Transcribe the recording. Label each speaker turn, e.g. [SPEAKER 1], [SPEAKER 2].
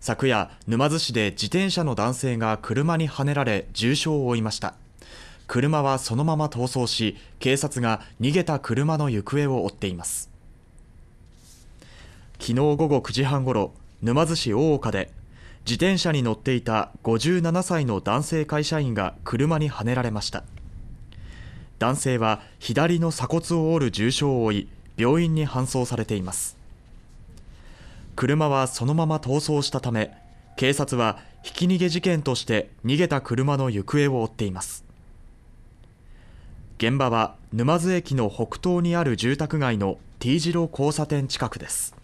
[SPEAKER 1] 昨夜沼津市で自転車の男性が車にはねられ重傷を負いました車はそのまま逃走し警察が逃げた車の行方を追っています昨日午後9時半ごろ沼津市大岡で自転車に乗っていた57歳の男性会社員が車にはねられました男性は左の鎖骨を折る重傷を負い病院に搬送されています車はそのまま逃走したため警察はひき逃げ事件として逃げた車の行方を追っています現場は沼津駅の北東にある住宅街の T 字路交差点近くです